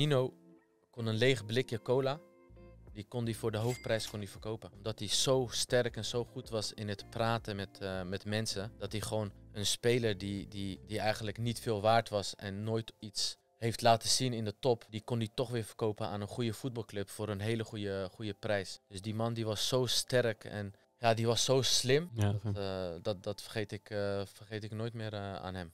Nino kon een leeg blikje cola, die kon die voor de hoofdprijs kon die verkopen. Omdat hij zo sterk en zo goed was in het praten met, eh, met mensen, dat hij gewoon een speler die, die, die eigenlijk niet veel waard was en nooit iets heeft laten zien in de top, die kon hij toch weer verkopen aan een goede voetbalclub voor een hele goede, goede prijs. Dus die man die was zo sterk en ja, die was zo slim. dat, eh, dat, dat, vergeet, ik, uh, vergeet ik nooit meer aan hem.